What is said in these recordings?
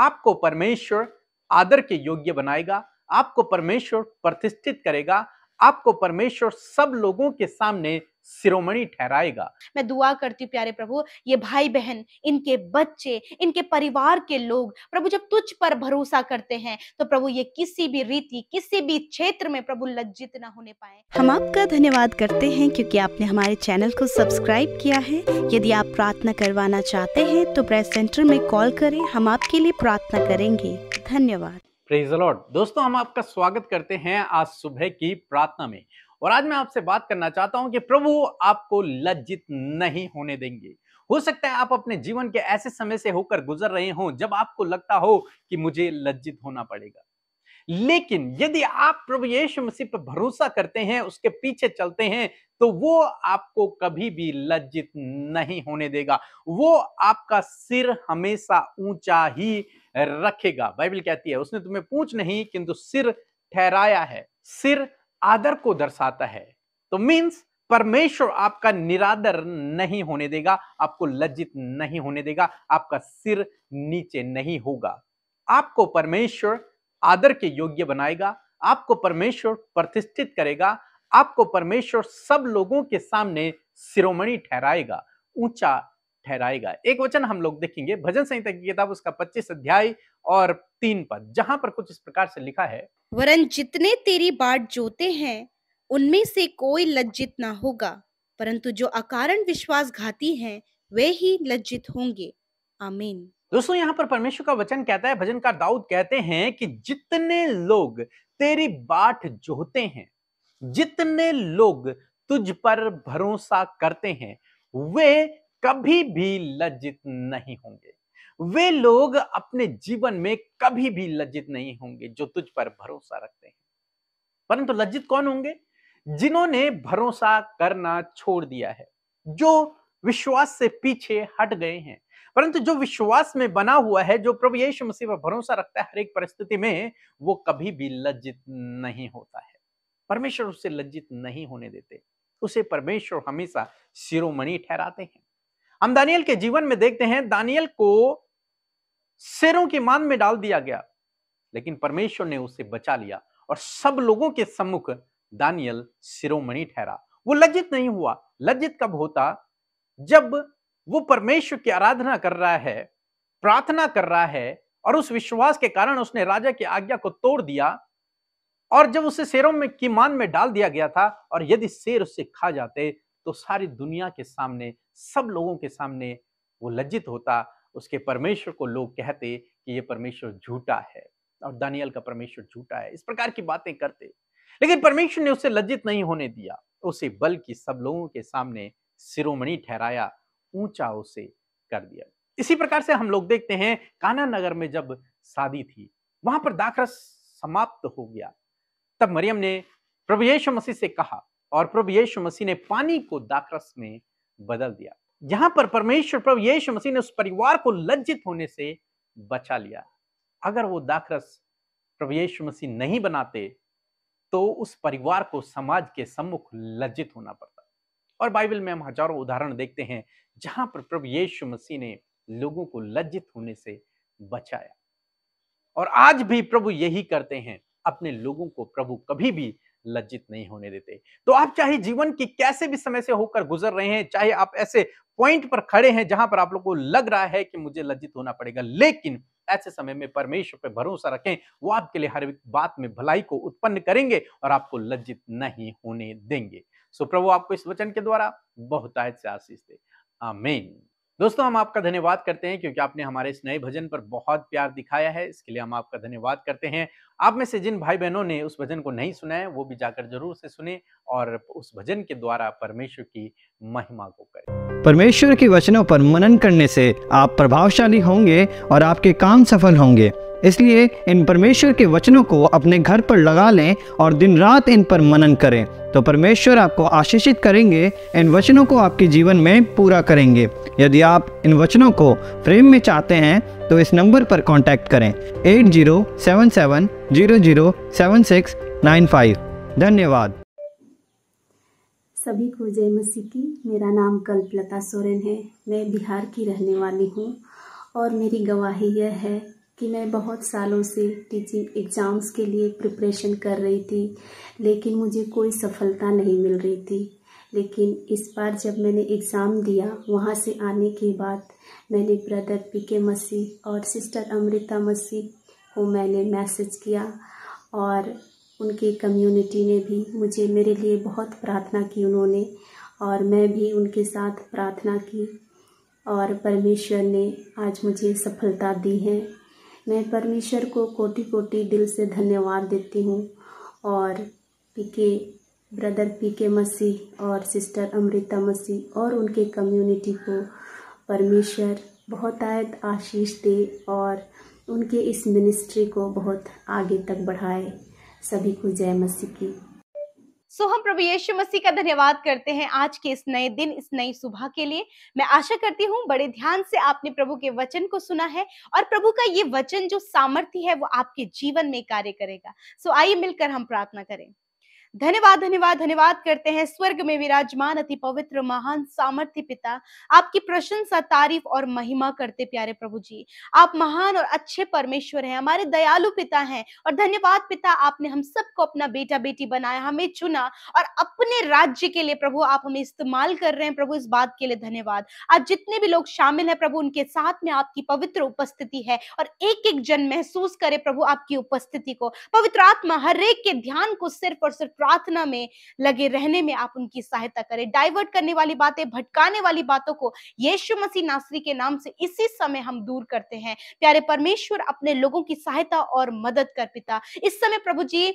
आपको परमेश्वर आदर के योग्य बनाएगा आपको परमेश्वर प्रतिष्ठित करेगा आपको परमेश्वर सब लोगों के सामने सिरोमणि ठहराएगा मैं दुआ करती हूँ प्यारे प्रभु ये भाई बहन इनके बच्चे इनके परिवार के लोग प्रभु जब तुझ पर भरोसा करते हैं तो प्रभु ये किसी भी रीति किसी भी क्षेत्र में प्रभु लज्जित न होने पाए हम आपका धन्यवाद करते हैं क्योंकि आपने हमारे चैनल को सब्सक्राइब किया है यदि आप प्रार्थना करवाना चाहते हैं तो प्रेस सेंटर में कॉल करें हम आपके लिए प्रार्थना करेंगे धन्यवाद दोस्तों हम आपका स्वागत करते हैं आज सुबह की प्रार्थना में और आज मैं आपसे बात करना चाहता हूं कि प्रभु आपको लज्जित नहीं होने देंगे हो सकता है आप अपने जीवन के ऐसे समय से होकर गुजर रहे हो जब आपको लगता हो कि मुझे लज्जित होना पड़ेगा लेकिन यदि आप प्रभु यीशु मसीह पर भरोसा करते हैं उसके पीछे चलते हैं तो वो आपको कभी भी लज्जित नहीं होने देगा वो आपका सिर हमेशा ऊंचा ही रखेगा बाइबल कहती है उसने तुम्हें पूछ नहीं किंतु सिर ठहराया है सिर आदर को दर्शाता है तो मीन्स परमेश्वर आपका निरादर नहीं होने देगा आपको लज्जित नहीं होने देगा आपका सिर नीचे नहीं होगा आपको परमेश्वर आदर के योग्य बनाएगा आपको परमेश्वर प्रतिष्ठित करेगा आपको परमेश्वर सब लोगों के सामने सिरोमणि ठहराएगा ऊंचा ठहराएगा एक वचन हम लोग देखेंगे भजन संहिता की किताब उसका 25 अध्याय और तीन पद जहां पर कुछ इस प्रकार से लिखा है वरन जितने तेरी बाट जोते हैं उनमें से कोई लज्जित ना होगा परंतु जो अकारण विश्वास घाती हैं वे ही लज्जित होंगे आमीन दोस्तों यहाँ पर परमेश्वर का वचन कहता है भजनकार दाऊद कहते हैं कि जितने लोग तेरी बाट जोहते हैं जितने लोग तुझ पर भरोसा करते हैं वे कभी भी लज्जित नहीं होंगे वे लोग अपने जीवन में कभी भी लज्जित नहीं होंगे जो तुझ पर भरोसा रखते हैं परंतु लज्जित कौन होंगे जिन्होंने भरोसा करना छोड़ दिया है जो विश्वास से पीछे हट गए हैं परंतु जो विश्वास में बना हुआ है जो प्रभु यीशु मसीह पर भरोसा रखता है हर एक परिस्थिति में वो कभी भी लज्जित नहीं होता है परमेश्वर उसे लज्जित नहीं होने देते उसे परमेश्वर हमेशा शिरोमणि ठहराते हैं हम दानियल के जीवन में देखते हैं दानियल को शेरों के मान में डाल दिया गया लेकिन परमेश्वर ने उसे बचा लिया और सब लोगों के सम्मुख दानियल शिरोमणि ठहरा वो लज्जित नहीं हुआ लज्जित कब होता जब वो परमेश्वर की आराधना कर रहा है प्रार्थना कर रहा है और उस विश्वास के कारण उसने राजा की आज्ञा को तोड़ दिया और जब उसे शेरों में की मान में डाल दिया गया था और यदि शेर उससे खा जाते तो सारी दुनिया के सामने सब लोगों के सामने वो लज्जित होता उसके परमेश्वर को लोग कहते कि ये परमेश्वर झूठा है और दानियल का परमेश्वर झूठा है इस प्रकार की बातें करते लेकिन परमेश्वर ने उसे लज्जित नहीं होने दिया उसे बल्कि सब लोगों के सामने सिरोमणि ठहराया ऊंचा उसे कर दिया इसी प्रकार से हम लोग देखते हैं काना नगर में जब शादी थी वहां पर दाखरस समाप्त हो गया तब मरियम ने प्रभु यीशु मसीह से कहा और प्रभु यीशु मसीह ने पानी को दाखरस में बदल दिया यहां पर परमेश्वर प्रभु यीशु मसीह ने उस परिवार को लज्जित होने से बचा लिया अगर वो दाखरस प्रभु यीशु मसीह नहीं बनाते तो उस परिवार को समाज के सम्मुख लज्जित होना पड़ता और बाइबल में हम हजारों उदाहरण देखते हैं जहां पर प्रभु यीशु मसीह ने लोगों को लज्जित होने से बचाया और आज भी प्रभु यही करते हैं अपने लोगों को प्रभु कभी भी लज्जित नहीं होने देते तो आप चाहे जीवन की कैसे भी समय से होकर गुजर रहे हैं चाहे आप ऐसे पॉइंट पर खड़े हैं जहां पर आप लोग को लग रहा है कि मुझे लज्जित होना पड़ेगा लेकिन ऐसे समय में परमेश्वर पर भरोसा रखें वो आपके लिए हर बात में भलाई को उत्पन्न करेंगे और आपको लज्जित नहीं होने देंगे सो प्रभु आपको इस वचन के द्वारा बहुत से आशीष दे आमीन दोस्तों हम आपका धन्यवाद करते हैं क्योंकि आपने हमारे इस नए भजन पर बहुत प्यार दिखाया है इसके लिए हम आपका धन्यवाद करते हैं आप में से जिन भाई बहनों ने उस भजन को नहीं सुना है वो भी जाकर जरूर से सुने और उस भजन के द्वारा परमेश्वर की महिमा को करें परमेश्वर के वचनों पर मनन करने से आप प्रभावशाली होंगे और आपके काम सफल होंगे इसलिए इन परमेश्वर के वचनों को अपने घर पर लगा लें और दिन रात इन पर मनन करें तो परमेश्वर आपको आशीषित करेंगे इन वचनों को आपके जीवन में पूरा करेंगे यदि आप इन वचनों को फ्रेम में चाहते हैं तो इस नंबर पर कॉन्टैक्ट करें eight zero seven seven zero zero seven six nine five धन्यवाद सभी को जय मसीह की मेरा नाम कल्पलता सोरेन है मैं बिहार की रहने वाली हूँ और मेरी गवाही यह है कि मैं बहुत सालों से टीचिंग एग्ज़ाम्स के लिए प्रिपरेशन कर रही थी लेकिन मुझे कोई सफलता नहीं मिल रही थी लेकिन इस बार जब मैंने एग्ज़ाम दिया वहाँ से आने के बाद मैंने ब्रदर पी के मसीह और सिस्टर अमृता मसीह को मैंने मैसेज किया और उनकी कम्युनिटी ने भी मुझे मेरे लिए बहुत प्रार्थना की उन्होंने और मैं भी उनके साथ प्रार्थना की और परमेश्वर ने आज मुझे सफलता दी है मैं परमेश्वर को कोटि कोटि दिल से धन्यवाद देती हूँ और पीके ब्रदर पीके मसीह और सिस्टर अमृता मसीह और उनके कम्युनिटी को परमेश्वर बहुत आयत आशीष दे और उनके इस मिनिस्ट्री को बहुत आगे तक बढ़ाए सभी को जय मसीह की सो हम प्रभु यीशु मसीह का धन्यवाद करते हैं आज के इस नए दिन इस नई सुबह के लिए मैं आशा करती हूँ बड़े ध्यान से आपने प्रभु के वचन को सुना है और प्रभु का ये वचन जो सामर्थ्य है वो आपके जीवन में कार्य करेगा सो आइए मिलकर हम प्रार्थना करें धन्यवाद धन्यवाद धन्यवाद करते हैं स्वर्ग में विराजमान अति पवित्र महान सामर्थ्य पिता आपकी प्रशंसा तारीफ और महिमा करते प्यारे प्रभु जी आप महान और अच्छे परमेश्वर हैं हमारे दयालु पिता हैं और धन्यवाद पिता आपने हम सबको अपना बेटा बेटी बनाया हमें चुना और अपने राज्य के लिए प्रभु आप हमें इस्तेमाल कर रहे हैं प्रभु इस बात के लिए धन्यवाद आज जितने भी लोग शामिल है प्रभु उनके साथ में आपकी पवित्र उपस्थिति है और एक एक जन महसूस करे प्रभु आपकी उपस्थिति को पवित्र आत्मा हर एक के ध्यान को सिर्फ और सिर्फ प्रार्थना में लगे रहने में आप उनकी सहायता करें डाइवर्ट करने वाली बातें भटकाने वाली बातों को यीशु मसीह नासरी के नाम से इसी समय हम दूर करते हैं प्यारे परमेश्वर अपने लोगों की सहायता और मदद कर पिता इस समय प्रभु जी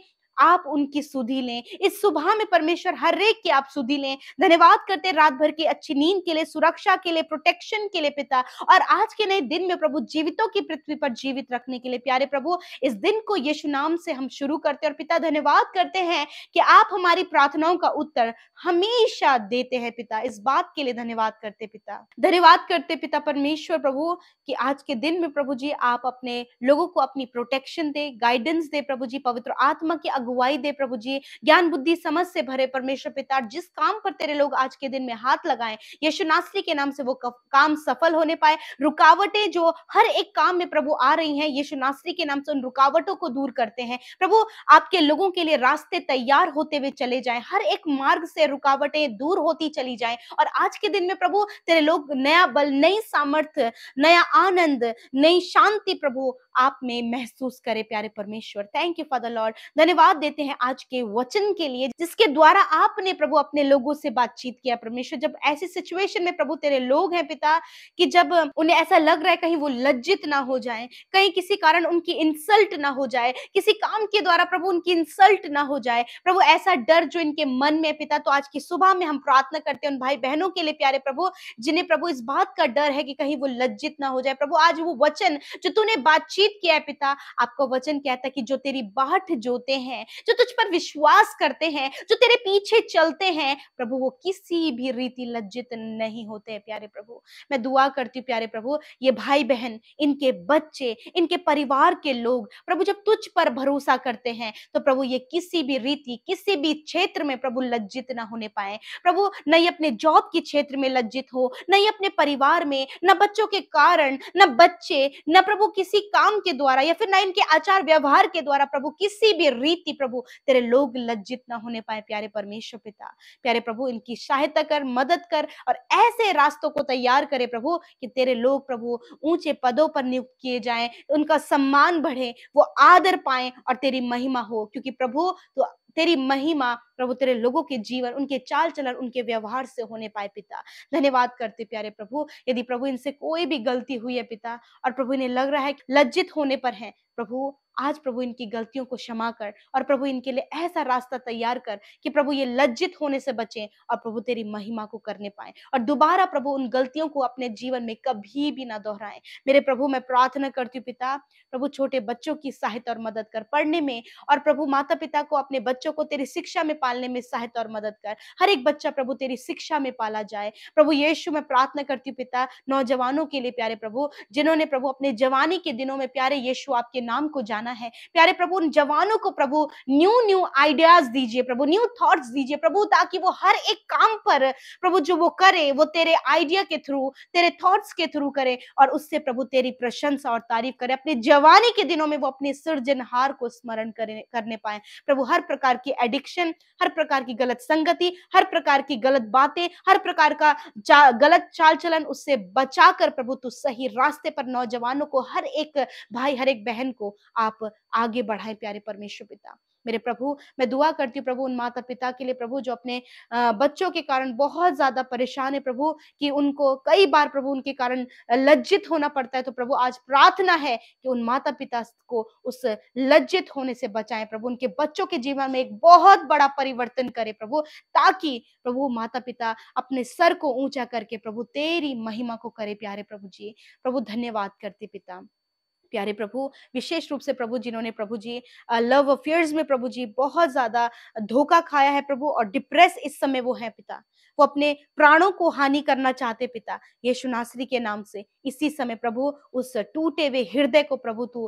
आप उनकी सुधी लें इस सुबह में परमेश्वर हर एक की आप सुधी लें धन्यवाद करते रात भर की अच्छी नींद के लिए सुरक्षा के लिए प्रोटेक्शन के लिए पिता और आज के नए दिन में प्रभु जीवितों की पृथ्वी पर जीवित रखने के लिए प्यारे प्रभु इस दिन को यीशु नाम से हम शुरू करते हैं और पिता धन्यवाद करते हैं कि आप हमारी प्रार्थनाओं का उत्तर हमेशा देते हैं पिता इस बात के लिए धन्यवाद करते पिता धन्यवाद करते पिता परमेश्वर प्रभु कि आज के दिन में प्रभु जी आप अपने लोगों को अपनी प्रोटेक्शन दे गाइडेंस दे प्रभु जी पवित्र आत्मा की अगुवाई दे प्रभु जी ज्ञान बुद्धि समझ से भरे परमेश्वर पिता जिस काम पर तेरे लोग आज के दिन में हाथ लगाए यशु नास्त्री के नाम से वो काम सफल होने पाए रुकावटें जो हर एक काम में प्रभु आ रही है यशु नास्त्री के नाम से उन रुकावटों को दूर करते हैं प्रभु आपके लोगों के लिए रास्ते तैयार होते हुए चले जाए हर एक मार्ग से रुकावटें दूर होती चली जाए और आज के दिन में प्रभु तेरे लोग नया बल नई सामर्थ्य नया आनंद नई शांति प्रभु आप में महसूस करे प्यारे परमेश्वर थैंक यू फादर लॉर्ड धन्यवाद देते हैं आज के वचन के लिए जिसके द्वारा आपने प्रभु अपने लोगों से बातचीत किया परमेश्वर जब ऐसी सिचुएशन में प्रभु तेरे लोग हैं पिता कि जब उन्हें ऐसा लग रहा है कहीं वो लज्जित ना हो जाए कहीं किसी कारण उनकी इंसल्ट ना हो जाए किसी काम के द्वारा प्रभु उनकी इंसल्ट ना हो जाए प्रभु ऐसा डर जो इनके मन में पिता तो आज की सुबह में हम प्रार्थना करते हैं उन भाई बहनों के लिए प्यारे प्रभु जिन्हें प्रभु इस बात का डर है कि कहीं वो लज्जित ना हो जाए प्रभु आज वो वचन जो तूने बातचीत बातचीत किया है पिता आपको वचन कहता है कि जो तेरी बाट जोते हैं जो तुझ पर विश्वास करते हैं जो तेरे पीछे चलते हैं प्रभु वो किसी भी रीति लज्जित नहीं होते हैं प्यारे प्रभु मैं दुआ करती हूँ प्यारे प्रभु ये भाई बहन इनके बच्चे इनके परिवार के लोग प्रभु जब तुझ पर भरोसा करते हैं तो प्रभु ये किसी भी रीति किसी भी क्षेत्र में प्रभु लज्जित ना होने पाए प्रभु न ही अपने जॉब के क्षेत्र में लज्जित हो न ही अपने परिवार में न बच्चों के कारण न बच्चे न प्रभु किसी काम काम के द्वारा या फिर ना इनके आचार व्यवहार के द्वारा प्रभु किसी भी रीति प्रभु तेरे लोग लज्जित ना होने पाए प्यारे परमेश्वर पिता प्यारे प्रभु इनकी सहायता कर मदद कर और ऐसे रास्तों को तैयार करे प्रभु कि तेरे लोग प्रभु ऊंचे पदों पर नियुक्त किए जाएं उनका सम्मान बढ़े वो आदर पाए और तेरी महिमा हो क्योंकि प्रभु तो तेरी महिमा प्रभु तेरे लोगों के जीवन उनके चाल चलन उनके व्यवहार से होने पाए पिता धन्यवाद करते प्यारे प्रभु यदि प्रभु इनसे कोई भी गलती हुई है पिता और प्रभु इन्हें लग रहा है लज्जित होने पर है प्रभु आज प्रभु इनकी गलतियों को क्षमा कर और प्रभु इनके लिए ऐसा रास्ता तैयार कर कि प्रभु ये लज्जित होने से बचे और प्रभु तेरी महिमा को करने पाए और दोबारा प्रभु उन गलतियों को अपने जीवन में कभी भी ना दोहराएं मेरे प्रभु मैं प्रार्थना करती हूँ पिता प्रभु छोटे बच्चों की सहायता और मदद कर पढ़ने में और प्रभु माता पिता को अपने बच्चों को तेरी शिक्षा में पालने में सहायता और मदद कर हर एक बच्चा प्रभु तेरी शिक्षा में पाला जाए प्रभु यीशु मैं प्रार्थना करती हूँ पिता नौजवानों के लिए प्यारे प्रभु जिन्होंने प्रभु अपने जवानी के दिनों में प्यारे यीशु आपके नाम को जाना है प्यारे प्रभु उन जवानों को प्रभु न्यू न्यू आइडियाज दीजिए प्रभु न्यू थॉट्स दीजिए प्रभु ताकि वो हर एक काम पर प्रभु जो वो करे वो तेरे आइडिया के थ्रू तेरे थॉट्स के थ्रू करे और उससे प्रभु तेरी प्रशंसा और तारीफ करे अपने जवानी के दिनों में वो अपने सृजनहार को स्मरण करने पाए प्रभु हर प्रकार की एडिक्शन हर प्रकार की गलत संगति हर प्रकार की गलत बातें हर प्रकार का गलत चाल चलन उससे बचाकर प्रभु तू सही रास्ते पर नौजवानों को हर एक भाई हर एक बहन को आप आगे बढ़ाएं प्यारे परमेश्वर पिता मेरे प्रभु मैं दुआ करती हूँ प्रभु उन माता पिता के लिए प्रभु जो अपने बच्चों के कारण बहुत ज्यादा परेशान है प्रभु कि उनको कई बार प्रभु उनके कारण लज्जित होना पड़ता है तो प्रभु आज प्रार्थना है कि उन माता पिता को उस लज्जित होने से बचाएं प्रभु उनके बच्चों के जीवन में एक बहुत बड़ा परिवर्तन करे प्रभु ताकि प्रभु माता पिता अपने सर को ऊंचा करके प्रभु तेरी महिमा को करे प्यारे प्रभु जी प्रभु धन्यवाद करते पिता प्यारे प्रभु विशेष रूप से प्रभु जिन्होंने प्रभु जी लव अफेयर्स में प्रभु जी बहुत ज्यादा धोखा खाया है प्रभु और डिप्रेस इस समय वो है पिता वो अपने प्राणों को हानि करना चाहते पिता ये नासरी के नाम से इसी समय प्रभु उस टूटे हुए हृदय को प्रभु तू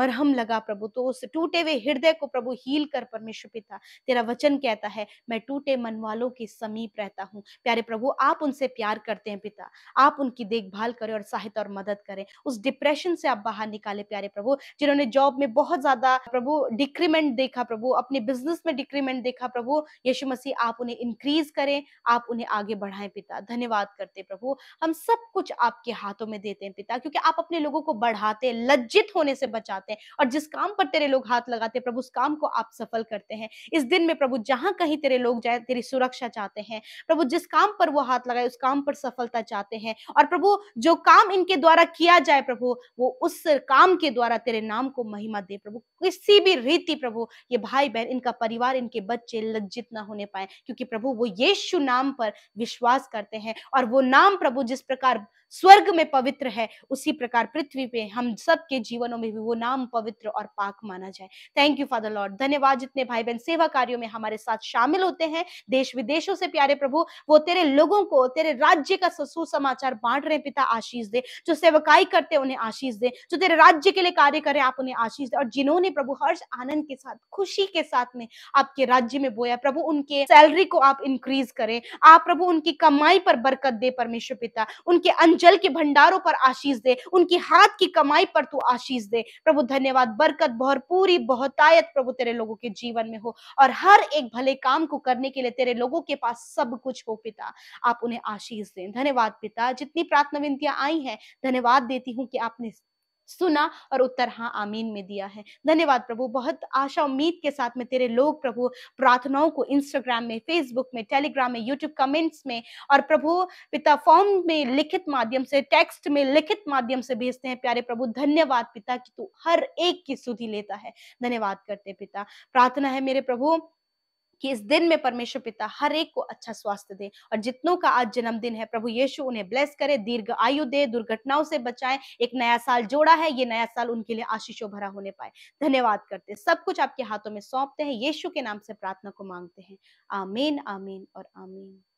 मरहम लगा प्रभु तो उस टूटे हुए हृदय को प्रभु हील कर परमेश्वर पिता तेरा वचन कहता है मैं टूटे मन वालों के समीप रहता हूँ प्यारे प्रभु आप उनसे प्यार करते हैं पिता आप उनकी देखभाल करें और सहायता और मदद करें उस डिप्रेशन से आप बाहर निकाले प्यारे प्रभु जिन्होंने जॉब में बहुत ज्यादा प्रभु डिक्रीमेंट देखा प्रभु अपने बिजनेस में डिक्रीमेंट देखा प्रभु यीशु मसीह आप उन्हें इंक्रीज करें आप उन्हें आगे बढ़ाएं पिता धन्यवाद करते प्रभु हम सब कुछ आपके हाथों में देते हैं पिता क्योंकि आप अपने लोगों को बढ़ाते लज्जित होने से बचाते हैं और जिस काम पर तेरे लोग हाथ लगाते हैं प्रभु उस काम को आप सफल करते हैं इस दिन में प्रभु जहां कहीं तेरे लोग जाए तेरी सुरक्षा चाहते हैं प्रभु जिस काम पर वो हाथ लगाए उस काम पर सफलता चाहते हैं और प्रभु जो काम इनके द्वारा किया जाए प्रभु वो उस काम के द्वारा तेरे नाम को महिमा दे प्रभु किसी भी रीति प्रभु ये भाई बहन इनका परिवार इनके बच्चे लज्जित ना होने पाए क्योंकि प्रभु वो यीशु नाम पर विश्वास करते हैं और वो नाम प्रभु जिस प्रकार स्वर्ग में पवित्र है उसी प्रकार पृथ्वी पे हम सबके जीवनों में भी वो नाम पवित्र और पाक माना जाए थैंक यू फादर लॉर्ड धन्यवाद जितने भाई बहन सेवा कार्यों में हमारे साथ शामिल होते हैं देश विदेशों से प्यारे प्रभु वो तेरे लोगों को तेरे राज्य का सुसमाचार बांट रहे पिता आशीष दे जो सेवकाई करते उन्हें आशीष दे जो तेरे राज्य के लिए कार्य करें आप उन्हें आशीष दे और जिन्होंने प्रभु हर्ष आनंद के साथ खुशी के साथ में आपके राज्य में बोया प्रभु उनके सैलरी को आप इंक्रीज करें आप प्रभु उनकी कमाई पर बरकत दे परमेश्वर पिता उनके अंजल के भंडारों पर आशीष दे उनकी हाथ की कमाई पर तू आशीष दे प्रभु धन्यवाद बरकत बहुत पूरी बहुतायत प्रभु तेरे लोगों के जीवन में हो और हर एक भले काम को करने के लिए तेरे लोगों के पास सब कुछ हो पिता आप उन्हें आशीष दें धन्यवाद पिता जितनी प्रार्थना विनतियां आई हैं धन्यवाद देती हूँ कि आपने सुना और उत्तर हाँ आमीन में दिया है धन्यवाद प्रभु बहुत आशा उम्मीद के साथ में तेरे लोग प्रभु प्रार्थनाओं को इंस्टाग्राम में फेसबुक में टेलीग्राम में यूट्यूब कमेंट्स में और प्रभु पिता फॉर्म में लिखित माध्यम से टेक्स्ट में लिखित माध्यम से भेजते हैं प्यारे प्रभु धन्यवाद पिता कि तू हर एक की सुधि लेता है धन्यवाद करते पिता प्रार्थना है मेरे प्रभु कि इस दिन में परमेश्वर पिता हर एक को अच्छा स्वास्थ्य दे और जितनों का आज जन्मदिन है प्रभु यीशु उन्हें ब्लेस करे दीर्घ आयु दे दुर्घटनाओं से बचाए एक नया साल जोड़ा है ये नया साल उनके लिए आशीषों भरा होने पाए धन्यवाद करते सब कुछ आपके हाथों में सौंपते हैं यीशु के नाम से प्रार्थना को मांगते हैं आमीन आमीन और आमीन